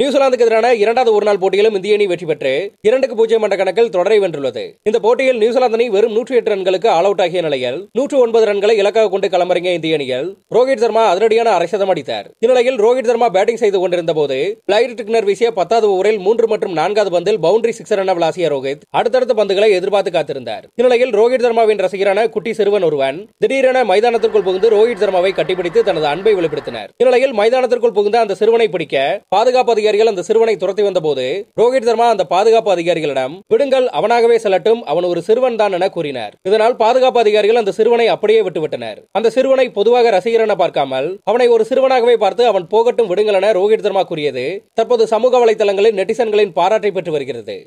நியூசிலாந்துக்கு எதிரான இரண்டாவது ஒருநாள் போட்டியிலும் இந்திய அணி வெற்றி பெற்று இரண்டுக்கு பூஜ்ஜியம் என்ற கணக்கில் தொடரை வென்றுள்ளது இந்த போட்டியில் நியூசிலாந்து அணி வெறும் நூற்றி எட்டு ரன்களுக்கு ஆல் அவுட் ஆகிய நிலையில் நூற்று ஒன்பது ரன்களை இலக்காக கொண்டு களமிறங்கிய இந்திய அணியில் ரோஹித் சர்மா அதிரடியான அரசதம் அடித்தார் இந்நிலையில் ரோஹித் சர்மா பேட்டிங் செய்து கொண்டிருந்த போது பிளைட் டிக்னர் வீசிய பத்தாவது ஓவரில் மூன்று மற்றும் நான்காவது பந்தில் பவுண்டரி சிக்ஸர் என விளாசிய ரோஹித் அடுத்தடுத்த பந்துகளை எதிர்பார்த்து காத்திருந்தார் இந்நிலையில் ரோஹித் சர்மாவின் ரசிகரான குட்டி சிறுவன் ஒருவன் திடீரென மைதானத்திற்குள் புகுந்து ரோஹித் சர்மாவை கட்டிப்பிடித்து தனது அன்பை வெளிப்படுத்தினர் இந்நிலையில் மைதானத்திற்குள் புகுந்த அந்த சிறுவனை பிடிக்க பாதுகாப்பு அதிகாரிகள் அந்த சிறுவனை துரத்தி வந்தபோது ரோஹித் சர்மா அந்த பாதுகாப்பு அதிகாரிகளிடம் விடுங்கள் அவனாகவே செல்லட்டும் அவன் ஒரு சிறுவன் தான் என கூறினார் இதனால் பாதுகாப்பு அதிகாரிகள் அந்த சிறுவனை அப்படியே விட்டுவிட்டனர் அந்த சிறுவனை பொதுவாக ரசிகர் என பார்க்காமல் அவனை ஒரு சிறுவனாகவே பார்த்து அவன் போகட்டும் விடுங்கள் என ரோஹித் சர்மா கூறியது தற்போது சமூக வலைதளங்களில் நெட்டிசன்களின் பாராட்டை பெற்று வருகிறது